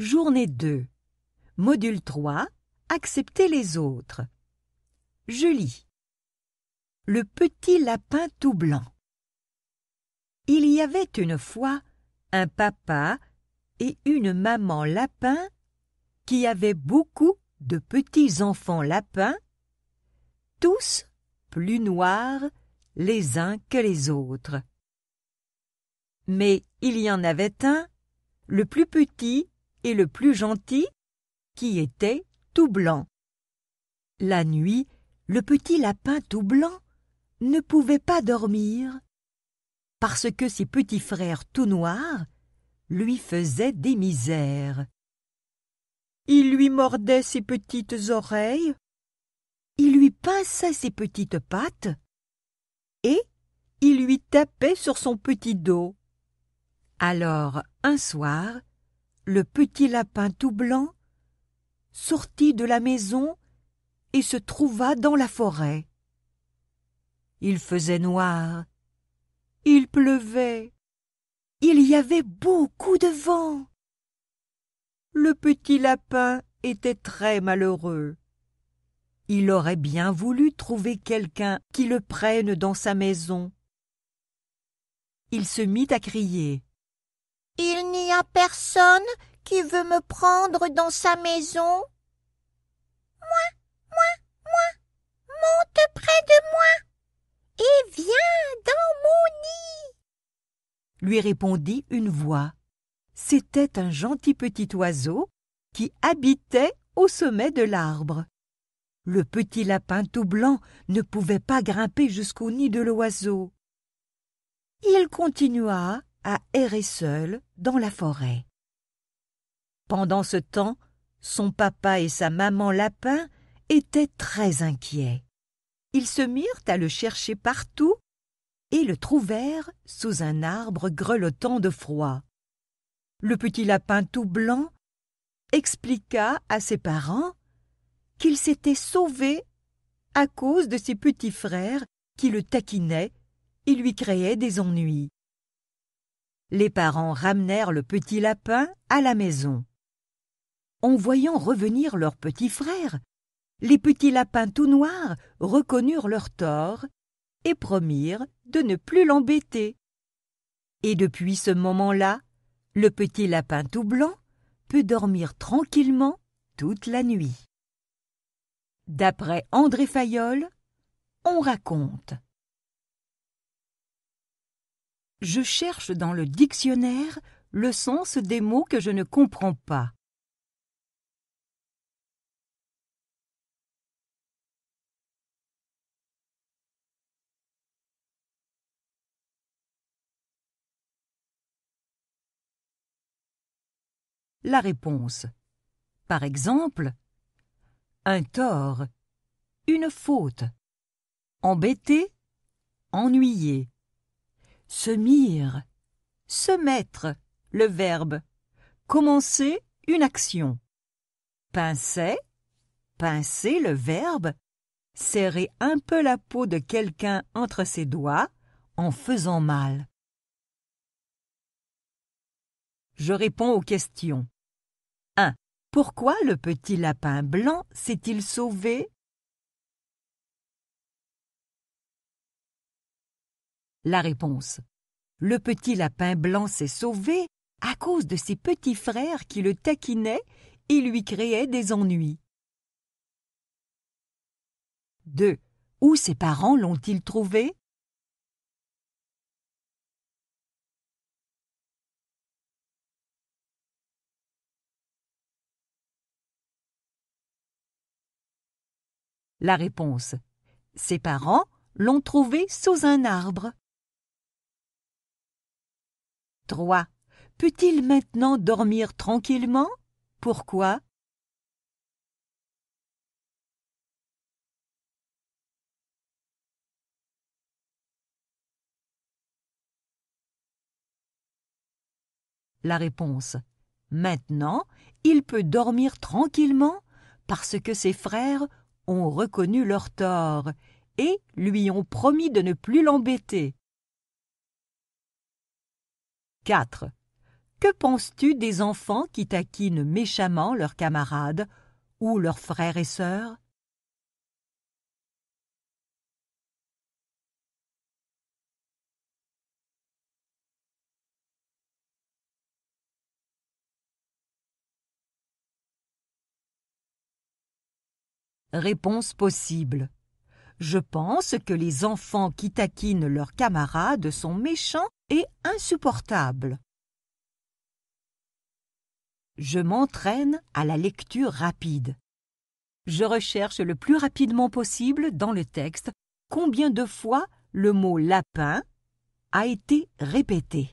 Journée 2. Module 3. Accepter les autres. Je lis. Le petit lapin tout blanc. Il y avait une fois un papa et une maman lapin qui avaient beaucoup de petits enfants lapins, tous plus noirs les uns que les autres. Mais il y en avait un, le plus petit, et le plus gentil, qui était tout blanc. La nuit, le petit lapin tout blanc ne pouvait pas dormir, parce que ses petits frères tout noirs lui faisaient des misères. Il lui mordait ses petites oreilles, il lui pinçait ses petites pattes, et il lui tapait sur son petit dos. Alors, un soir, le petit lapin tout blanc sortit de la maison et se trouva dans la forêt. Il faisait noir, il pleuvait, il y avait beaucoup de vent. Le petit lapin était très malheureux. Il aurait bien voulu trouver quelqu'un qui le prenne dans sa maison. Il se mit à crier. Il n'y a personne qui veut me prendre dans sa maison. Moi, moi, moi, monte près de moi et viens dans mon nid. Lui répondit une voix. C'était un gentil petit oiseau qui habitait au sommet de l'arbre. Le petit lapin tout blanc ne pouvait pas grimper jusqu'au nid de l'oiseau. Il continua à errer seul dans la forêt. Pendant ce temps, son papa et sa maman lapin étaient très inquiets. Ils se mirent à le chercher partout et le trouvèrent sous un arbre grelottant de froid. Le petit lapin tout blanc expliqua à ses parents qu'il s'était sauvé à cause de ses petits frères qui le taquinaient et lui créaient des ennuis les parents ramenèrent le petit lapin à la maison. En voyant revenir leur petit frère, les petits lapins tout noirs reconnurent leur tort et promirent de ne plus l'embêter. Et depuis ce moment-là, le petit lapin tout blanc peut dormir tranquillement toute la nuit. D'après André Fayolle, on raconte. Je cherche dans le dictionnaire le sens des mots que je ne comprends pas. La réponse. Par exemple, un tort, une faute, embêté, ennuyé se mire, se mettre, le verbe, commencer une action. Pincer, pincer le verbe, serrer un peu la peau de quelqu'un entre ses doigts en faisant mal. Je réponds aux questions. 1. Pourquoi le petit lapin blanc s'est-il sauvé La réponse Le petit lapin blanc s'est sauvé à cause de ses petits frères qui le taquinaient et lui créaient des ennuis. 2. Où ses parents l'ont-ils trouvé La réponse Ses parents l'ont trouvé sous un arbre. 3. Peut-il maintenant dormir tranquillement Pourquoi La réponse Maintenant, il peut dormir tranquillement parce que ses frères ont reconnu leur tort et lui ont promis de ne plus l'embêter. Que penses-tu des enfants qui taquinent méchamment leurs camarades ou leurs frères et sœurs Réponse possible. Je pense que les enfants qui taquinent leurs camarades sont méchants et insupportables. Je m'entraîne à la lecture rapide. Je recherche le plus rapidement possible dans le texte combien de fois le mot lapin a été répété.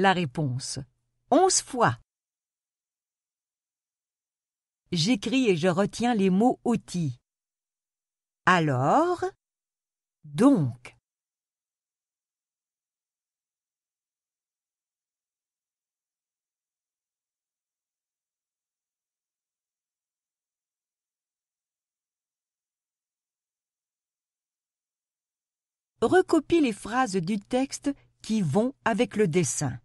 La réponse Onze fois. J'écris et je retiens les mots outils. Alors, donc. Recopie les phrases du texte qui vont avec le dessin.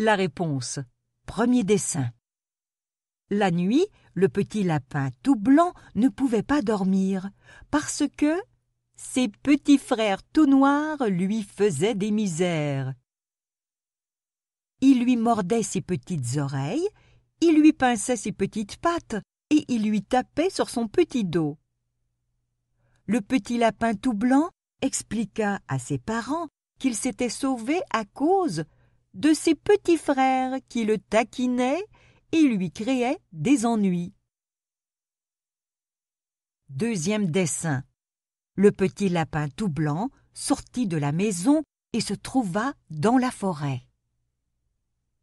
La réponse. Premier dessin. La nuit, le petit lapin tout blanc ne pouvait pas dormir parce que ses petits frères tout noirs lui faisaient des misères. Il lui mordait ses petites oreilles, il lui pinçait ses petites pattes et il lui tapait sur son petit dos. Le petit lapin tout blanc expliqua à ses parents qu'il s'était sauvé à cause de ses petits frères qui le taquinaient et lui créaient des ennuis. Deuxième dessin. Le petit lapin tout blanc sortit de la maison et se trouva dans la forêt.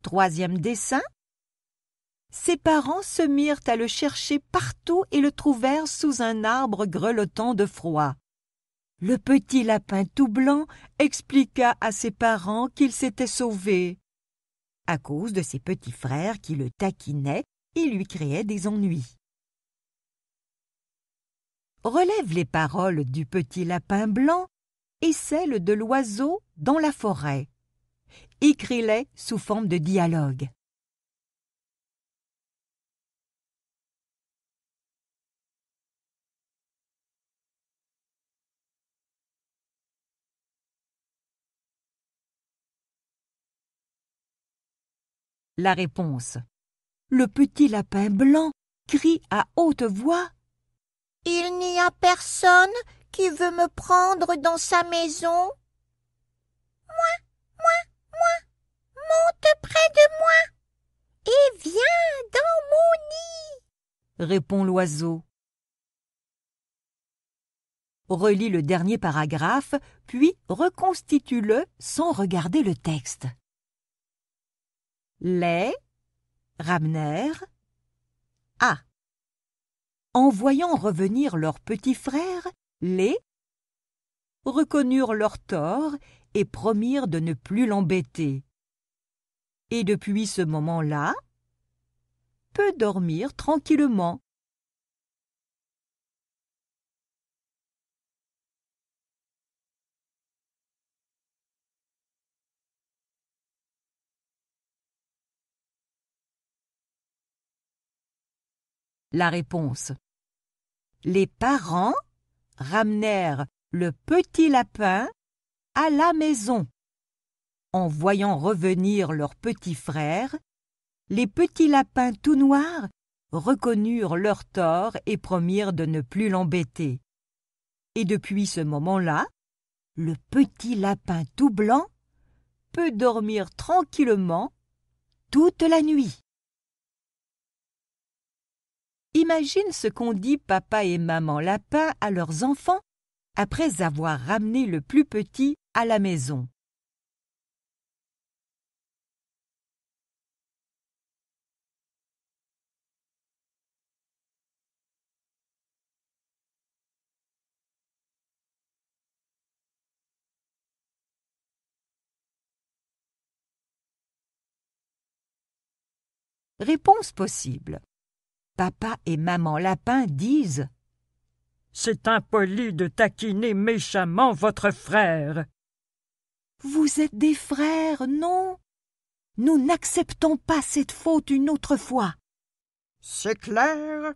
Troisième dessin. Ses parents se mirent à le chercher partout et le trouvèrent sous un arbre grelottant de froid. Le petit lapin tout blanc expliqua à ses parents qu'il s'était sauvé. À cause de ses petits frères qui le taquinaient et lui créaient des ennuis. Relève les paroles du petit lapin blanc et celles de l'oiseau dans la forêt. Écris-les sous forme de dialogue. La réponse. Le petit lapin blanc crie à haute voix. Il n'y a personne qui veut me prendre dans sa maison. Moi, moi, moi, monte près de moi et viens dans mon nid, répond l'oiseau. Relis le dernier paragraphe, puis reconstitue-le sans regarder le texte. Les ramenèrent à. En voyant revenir leur petit frère, les reconnurent leur tort et promirent de ne plus l'embêter. Et depuis ce moment-là, peut dormir tranquillement. la réponse. Les parents ramenèrent le petit lapin à la maison. En voyant revenir leur petit frère, les petits lapins tout noirs reconnurent leur tort et promirent de ne plus l'embêter. Et depuis ce moment-là, le petit lapin tout blanc peut dormir tranquillement toute la nuit. Imagine ce qu'ont dit papa et maman lapin à leurs enfants après avoir ramené le plus petit à la maison. Réponse possible. Papa et maman Lapin disent C'est impoli de taquiner méchamment votre frère. Vous êtes des frères, non Nous n'acceptons pas cette faute une autre fois. C'est clair